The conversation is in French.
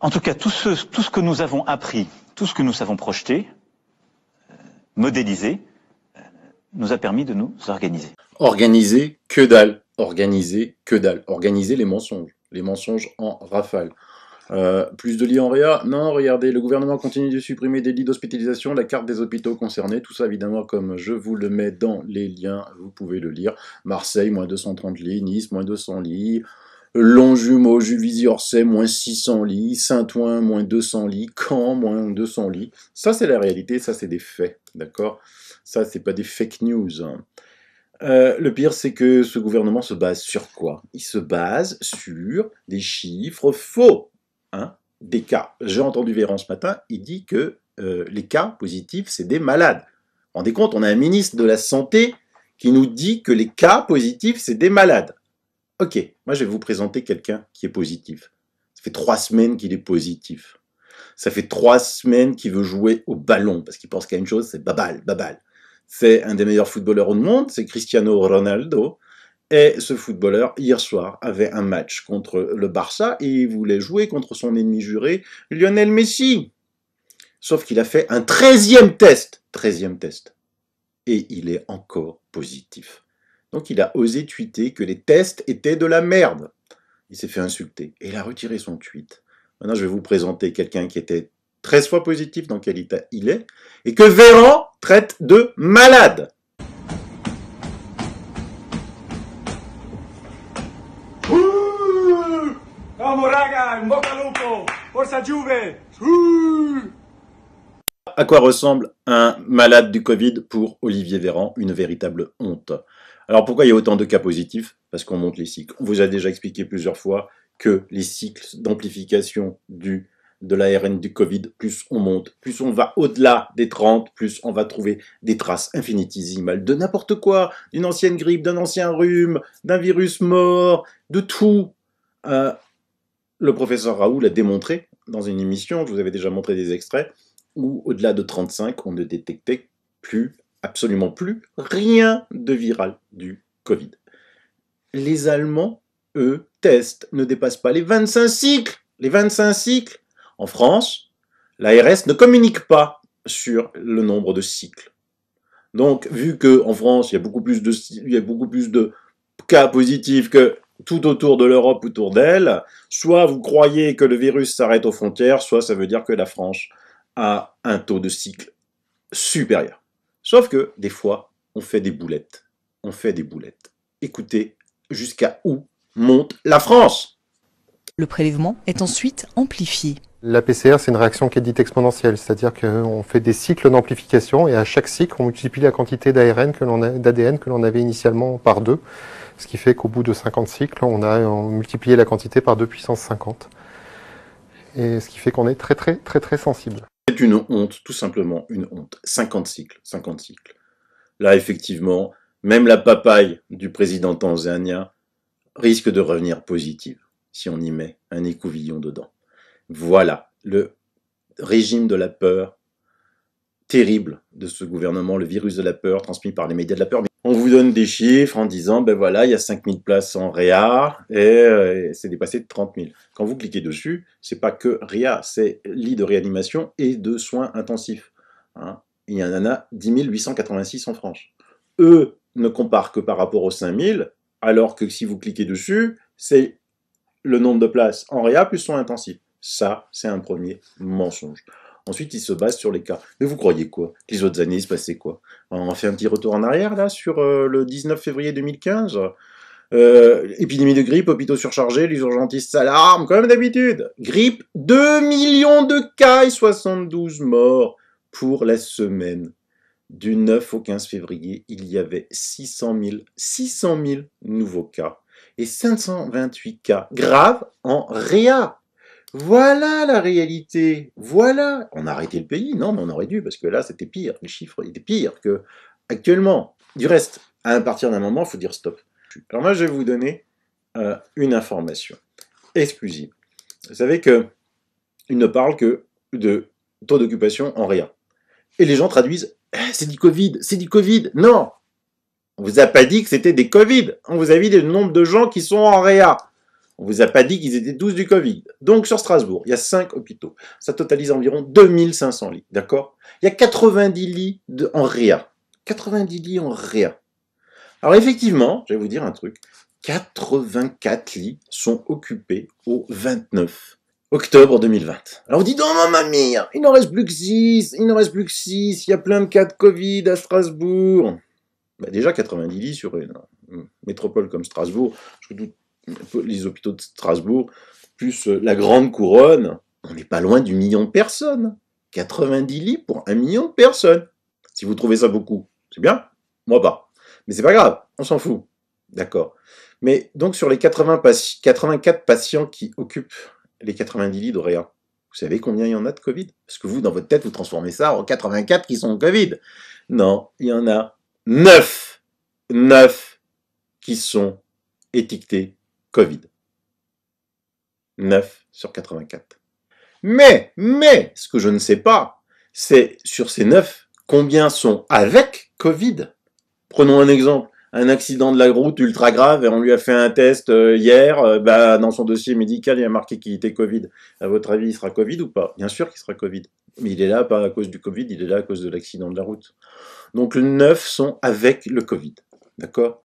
En tout cas, tout ce, tout ce, que nous avons appris, tout ce que nous savons projeter, euh, modéliser, euh, nous a permis de nous organiser. Organiser que dalle, organiser que dalle, organiser les mensonges, les mensonges en rafale. Euh, plus de lits en réa Non, regardez, le gouvernement continue de supprimer des lits d'hospitalisation, la carte des hôpitaux concernés, tout ça évidemment comme je vous le mets dans les liens, vous pouvez le lire. Marseille, moins 230 lits, Nice, moins 200 lits. Longjumeau, Juvisy-Orsay, moins 600 lits, Saint-Ouen, moins 200 lits, Caen, moins 200 lits. Ça, c'est la réalité, ça, c'est des faits, d'accord Ça, c'est pas des fake news. Euh, le pire, c'est que ce gouvernement se base sur quoi Il se base sur des chiffres faux des cas. J'ai entendu Véran ce matin, il dit que euh, les cas positifs, c'est des malades. Vous vous rendez compte, on a un ministre de la Santé qui nous dit que les cas positifs, c'est des malades. Ok, moi je vais vous présenter quelqu'un qui est positif. Ça fait trois semaines qu'il est positif. Ça fait trois semaines qu'il veut jouer au ballon, parce qu'il pense qu'à une chose, c'est babal, babal. C'est un des meilleurs footballeurs au monde, c'est Cristiano Ronaldo. Et ce footballeur, hier soir, avait un match contre le Barça et il voulait jouer contre son ennemi juré, Lionel Messi. Sauf qu'il a fait un 13e test. 13e test. Et il est encore positif. Donc il a osé tweeter que les tests étaient de la merde. Il s'est fait insulter et il a retiré son tweet. Maintenant, je vais vous présenter quelqu'un qui était 13 fois positif dans quel état il est et que Véran traite de malade. À quoi ressemble un malade du Covid pour Olivier Véran Une véritable honte. Alors pourquoi il y a autant de cas positifs Parce qu'on monte les cycles. On vous a déjà expliqué plusieurs fois que les cycles d'amplification du de l'ARN du Covid, plus on monte, plus on va au-delà des 30, plus on va trouver des traces infinitésimales de n'importe quoi, d'une ancienne grippe, d'un ancien rhume, d'un virus mort, de tout. Euh, le professeur Raoul a démontré dans une émission, je vous avais déjà montré des extraits, où au-delà de 35, on ne détectait plus, absolument plus, rien de viral du Covid. Les Allemands, eux, testent, ne dépassent pas les 25 cycles. Les 25 cycles. En France, l'ARS ne communique pas sur le nombre de cycles. Donc, vu qu'en France, il y a beaucoup plus de cas positifs que tout autour de l'Europe, autour d'elle. Soit vous croyez que le virus s'arrête aux frontières, soit ça veut dire que la France a un taux de cycle supérieur. Sauf que des fois, on fait des boulettes. On fait des boulettes. Écoutez jusqu'à où monte la France. Le prélèvement est ensuite amplifié. La PCR, c'est une réaction qui est dite exponentielle, c'est-à-dire qu'on fait des cycles d'amplification et à chaque cycle, on multiplie la quantité d'ADN que l'on avait initialement par deux. Ce qui fait qu'au bout de 50 cycles, on a multiplié la quantité par 2 puissance 50. Et ce qui fait qu'on est très très très très sensible. C'est une honte, tout simplement une honte. 50 cycles, 50 cycles. Là, effectivement, même la papaye du président Tanzania risque de revenir positive si on y met un écouvillon dedans. Voilà le régime de la peur terrible de ce gouvernement, le virus de la peur transmis par les médias de la peur on vous donne des chiffres en disant, ben voilà, il y a 5000 places en REA euh, et c'est dépassé de 30 000. Quand vous cliquez dessus, c'est pas que REA, c'est lit de réanimation et de soins intensifs. Hein. Il y en a 10 886 en France. Eux ne comparent que par rapport aux 5000, alors que si vous cliquez dessus, c'est le nombre de places en réa e plus soins intensifs. Ça, c'est un premier mensonge. Ensuite, il se base sur les cas. Mais vous croyez quoi Les autres années, il se passait quoi On fait un petit retour en arrière, là, sur euh, le 19 février 2015 euh, épidémie de grippe, hôpitaux surchargés, les urgentistes s'alarment, comme d'habitude. Grippe, 2 millions de cas et 72 morts pour la semaine. Du 9 au 15 février, il y avait 600 000, 600 000 nouveaux cas et 528 cas graves en réa. Voilà la réalité. Voilà. On a arrêté le pays. Non, mais on aurait dû, parce que là, c'était pire. Les chiffres étaient pires que actuellement. Du reste, à partir d'un moment, il faut dire stop. Alors moi, je vais vous donner euh, une information exclusive. Vous savez que ils ne parlent que de taux d'occupation en rien. Et les gens traduisent «Ah, c'est du Covid, c'est du Covid. Non, on vous a pas dit que c'était des Covid. On vous a dit le nombre de gens qui sont en réa. On ne vous a pas dit qu'ils étaient 12 du Covid. Donc sur Strasbourg, il y a 5 hôpitaux. Ça totalise environ 2500 lits, d'accord Il y a 90 lits en RIA. 90 lits en RIA. Alors effectivement, je vais vous dire un truc, 84 lits sont occupés au 29 octobre 2020. Alors vous dites, oh ma mère, il n'en reste plus que 6, il n'en reste plus que 6, il y a plein de cas de Covid à Strasbourg. Bah, déjà 90 lits sur une euh, métropole comme Strasbourg, je doute les hôpitaux de Strasbourg, plus euh, la grande couronne, on n'est pas loin du million de personnes. 90 lits pour un million de personnes. Si vous trouvez ça beaucoup, c'est bien, moi pas. Mais c'est pas grave, on s'en fout. D'accord. Mais donc sur les 80 84 patients qui occupent les 90 lits d'Oréa, vous savez combien il y en a de Covid Parce que vous, dans votre tête, vous transformez ça en 84 qui sont Covid. Non, il y en a 9. 9 qui sont étiquetés Covid. 9 sur 84. Mais, mais, ce que je ne sais pas, c'est sur ces 9, combien sont avec Covid Prenons un exemple. Un accident de la route ultra grave et on lui a fait un test euh, hier, euh, bah, dans son dossier médical, il a marqué qu'il était Covid. À votre avis, il sera Covid ou pas Bien sûr qu'il sera Covid. Mais il est là pas à cause du Covid, il est là à cause de l'accident de la route. Donc le 9 sont avec le Covid. D'accord